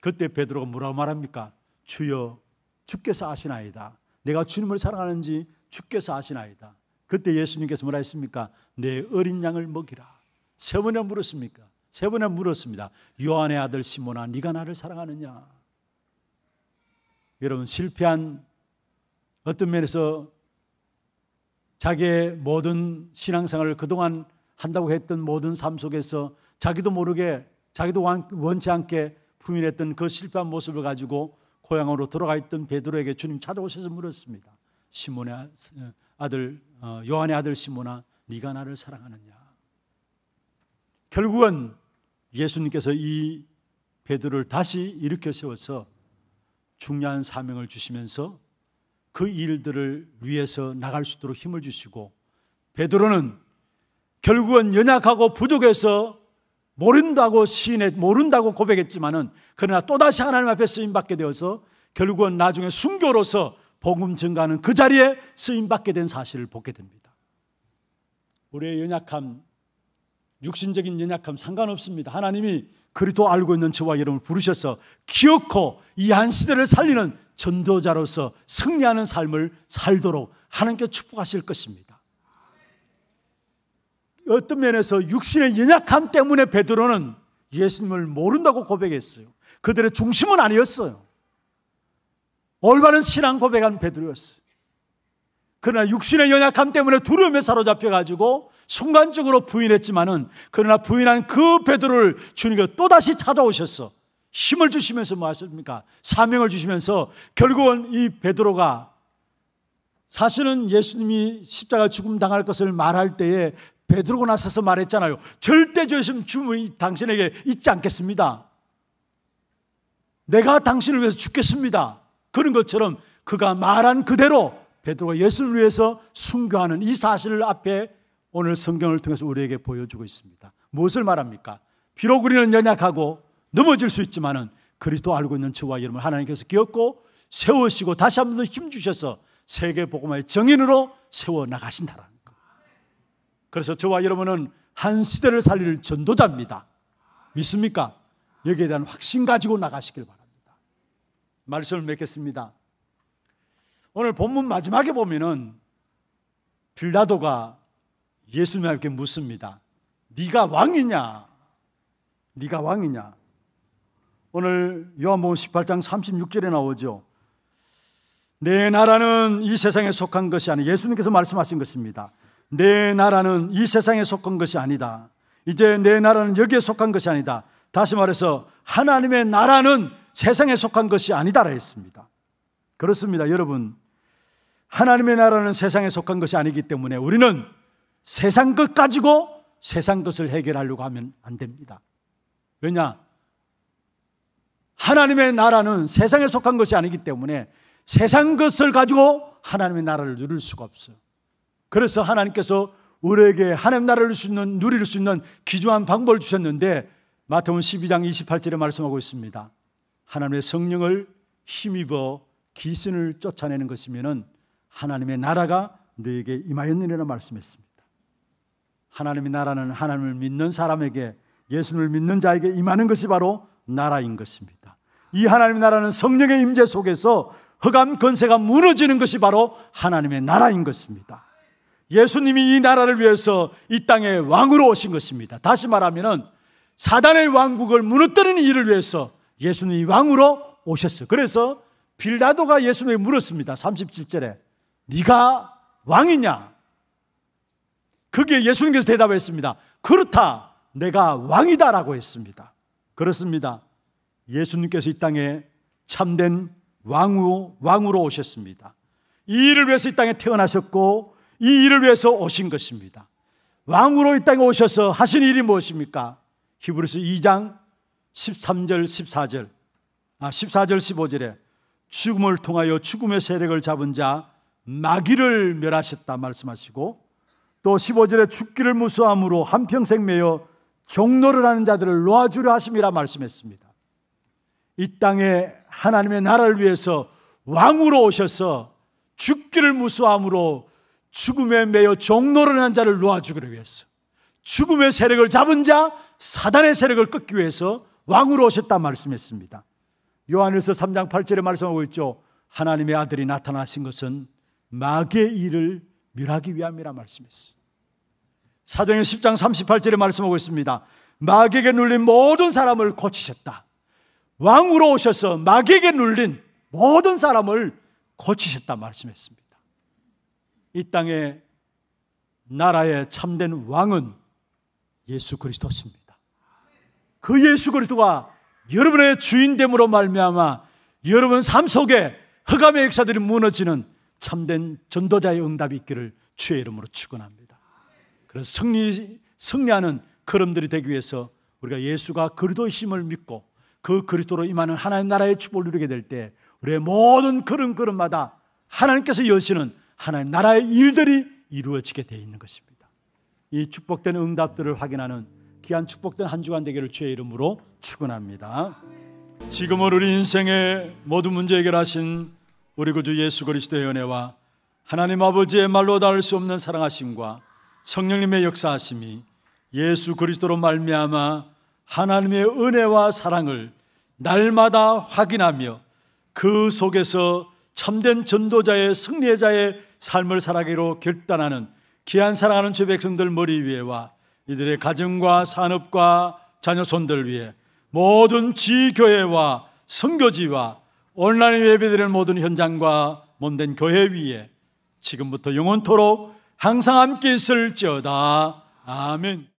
그때 베드로가 뭐라고 말합니까? 주여 주께서 아시나이다. 내가 주님을 사랑하는지 주께서 아시나이다. 그때 예수님께서 뭐라 했습니까? 내 어린 양을 먹이라. 세번이 물었습니까? 세번이 물었습니다. 요한의 아들 시몬아, 네가 나를 사랑하느냐? 여러분 실패한 어떤 면에서 자기의 모든 신앙생활을 그동안 한다고 했던 모든 삶 속에서 자기도 모르게 자기도 원치 않게 부인했던 그 실패한 모습을 가지고 고향으로 돌아가 있던 베드로에게 주님 찾아오셔서 물었습니다. 시몬의 아, 어, 아들 어, 요한의 아들 시몬아 네가 나를 사랑하느냐? 결국은 예수님께서 이 베드로를 다시 일으켜 세워서 중요한 사명을 주시면서 그 일들을 위해서 나갈 수 있도록 힘을 주시고 베드로는 결국은 연약하고 부족해서 모른다고 시인해 모른다고 고백했지만은 그러나 또다시 하나님 앞에 쓰임 받게 되어서 결국은 나중에 순교로서 복음 증가하는 그 자리에 쓰임 받게 된 사실을 보게 됩니다. 우리의 연약함 육신적인 연약함 상관없습니다. 하나님이 그리도 알고 있는 저와 여러분을 부르셔서 기어코 이 한 시대를 살리는 전도자로서 승리하는 삶을 살도록 하나님께 축복하실 것입니다. 어떤 면에서 육신의 연약함 때문에 베드로는 예수님을 모른다고 고백했어요. 그들의 중심은 아니었어요. 올바른 신앙 고백한 베드로였어요. 그러나 육신의 연약함 때문에 두려움에 사로잡혀 가지고 순간적으로 부인했지만은 그러나 부인한 그 베드로를 주님께서 또 다시 찾아오셨어. 힘을 주시면서 뭐 하십니까? 사명을 주시면서 결국은 이 베드로가 사실은 예수님이 십자가 죽음 당할 것을 말할 때에 베드로가 나서서 말했잖아요. 절대 죄심 주문이 당신에게 있지 않겠습니다. 내가 당신을 위해서 죽겠습니다. 그런 것처럼 그가 말한 그대로 베드로가 예수를 위해서 순교하는 이 사실을 앞에 오늘 성경을 통해서 우리에게 보여주고 있습니다. 무엇을 말합니까? 비록 우리는 연약하고 넘어질 수 있지만은 그리스도 알고 있는 저와 여러분 하나님께서 기었고 세우시고 다시 한 번 더힘 주셔서 세계 복음의 정인으로 세워 나가신다라는 그래서 저와 여러분은 한 시대를 살릴 전도자입니다. 믿습니까? 여기에 대한 확신 가지고 나가시길 바랍니다. 말씀을 맺겠습니다. 오늘 본문 마지막에 보면은 빌라도가 예수님께 묻습니다. 네가 왕이냐? 네가 왕이냐? 오늘 요한복음 18장 36절에 나오죠. 내 나라는 이 세상에 속한 것이 아니 예수님께서 말씀하신 것입니다. 내 나라는 이 세상에 속한 것이 아니다. 이제 내 나라는 여기에 속한 것이 아니다. 다시 말해서 하나님의 나라는 세상에 속한 것이 아니다라 했습니다. 그렇습니다. 여러분. 하나님의 나라는 세상에 속한 것이 아니기 때문에 우리는 세상 것 가지고 세상 것을 해결하려고 하면 안 됩니다. 왜냐? 하나님의 나라는 세상에 속한 것이 아니기 때문에 세상 것을 가지고 하나님의 나라를 누릴 수가 없어요. 그래서 하나님께서 우리에게 하나님 나라를 수 있는, 누릴 수 있는 기중한 방법을 주셨는데 마태복음 12장 28절에 말씀하고 있습니다. 하나님의 성령을 힘입어 귀신을 쫓아내는 것이면은 하나님의 나라가 너에게 임하였느니라 말씀했습니다. 하나님의 나라는 하나님을 믿는 사람에게 예수님 믿는 자에게 임하는 것이 바로 나라인 것입니다. 이 하나님의 나라는 성령의 임재 속에서 허감 건세가 무너지는 것이 바로 하나님의 나라인 것입니다. 예수님이 이 나라를 위해서 이 땅에 왕으로 오신 것입니다. 다시 말하면 사단의 왕국을 무너뜨리는 일을 위해서 예수님이 왕으로 오셨어요. 그래서 빌라도가 예수님에게 물었습니다. 37절에 네가 왕이냐? 그게 예수님께서 대답했습니다. 그렇다. 내가 왕이다라고 했습니다. 그렇습니다. 예수님께서 이 땅에 참된 왕으로, 왕으로 오셨습니다. 이 일을 위해서 이 땅에 태어나셨고 이 일을 위해서 오신 것입니다. 왕으로 이 땅에 오셔서 하신 일이 무엇입니까? 히브리서 2장 13절 14절 아 14절 15절에 죽음을 통하여 죽음의 세력을 잡은 자 마귀를 멸하셨다 말씀하시고 또 15절에 죽기를 무수함으로 한평생 매여 종로를 하는 자들을 놓아주려 하심이라 말씀했습니다. 이 땅에 하나님의 나라를 위해서 왕으로 오셔서 죽기를 무수함으로 죽음에 매여 종로를 한 자를 놓아 주이기 위해서 죽음의 세력을 잡은 자 사단의 세력을 끊기 위해서 왕으로 오셨다 말씀했습니다. 요한일서 3장 8절에 말씀하고 있죠. 하나님의 아들이 나타나신 것은 마귀의 일을 멸하기 위함이라 말씀했습니 사도행 10장 38절에 말씀하고 있습니다. 마귀에게 눌린 모든 사람을 고치셨다. 왕으로 오셔서 마귀에게 눌린 모든 사람을 고치셨다 말씀했습니다. 이 땅의 나라의 참된 왕은 예수 그리스도십니다. 그 예수 그리스도가 여러분의 주인됨으로 말미암아 여러분 삶 속에 흑암의 역사들이 무너지는 참된 전도자의 응답이 있기를 주의 이름으로 축원합니다. 그래서 승리 승리하는 걸음들이 되기 위해서 우리가 예수가 그리스도의 을 믿고 그 그리스도로 임하는 하나님 나라의 축복을 누리게 될 때 우리의 모든 걸음 걸음마다 하나님께서 여시는 하나님 나라의 일들이 이루어지게 되어 있는 것입니다. 이 축복된 응답들을 확인하는 귀한 축복된 한 주간 되기를 주의 이름으로 축원합니다. 지금은 우리 인생의 모든 문제 해결하신 우리 구주 예수 그리스도의 은혜와 하나님 아버지의 말로 닿을 수 없는 사랑하심과 성령님의 역사하심이 예수 그리스도로 말미암아 하나님의 은혜와 사랑을 날마다 확인하며 그 속에서 참된 전도자의 승리자의 삶을 살아기로 가 결단하는 귀한 사랑하는 주 백성들 머리 위에와 이들의 가정과 산업과 자녀손들 위에 모든 지교회와 선교지와 온라인 예배들리 모든 현장과 몸된 교회 위에 지금부터 영원토록 항상 함께 있을지어다. 아멘.